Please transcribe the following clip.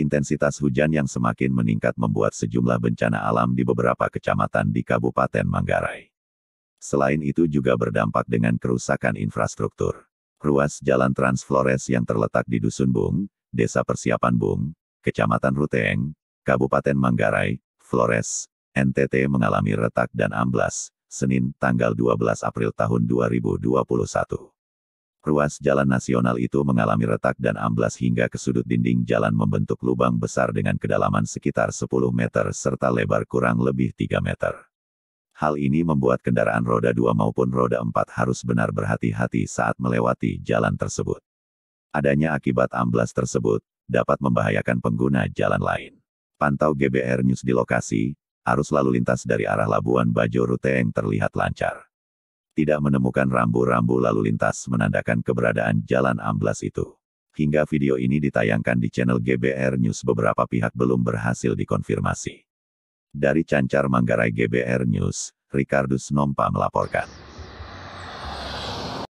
Intensitas hujan yang semakin meningkat membuat sejumlah bencana alam di beberapa kecamatan di Kabupaten Manggarai. Selain itu juga berdampak dengan kerusakan infrastruktur. Ruas jalan Trans Flores yang terletak di Dusun Bung, Desa Persiapan Bung, Kecamatan Ruteng, Kabupaten Manggarai, Flores, NTT mengalami retak dan amblas, Senin tanggal 12 April tahun 2021. Ruas jalan nasional itu mengalami retak dan amblas hingga ke sudut dinding jalan membentuk lubang besar dengan kedalaman sekitar 10 meter serta lebar kurang lebih 3 meter. Hal ini membuat kendaraan roda 2 maupun roda 4 harus benar berhati-hati saat melewati jalan tersebut. Adanya akibat amblas tersebut, dapat membahayakan pengguna jalan lain. Pantau GBR News di lokasi, arus lalu lintas dari arah Labuan Bajo Ruteng terlihat lancar tidak menemukan rambu-rambu lalu lintas menandakan keberadaan jalan amblas itu. Hingga video ini ditayangkan di channel GBR News beberapa pihak belum berhasil dikonfirmasi. Dari Cancar Manggarai GBR News, Ricardus Nompa melaporkan.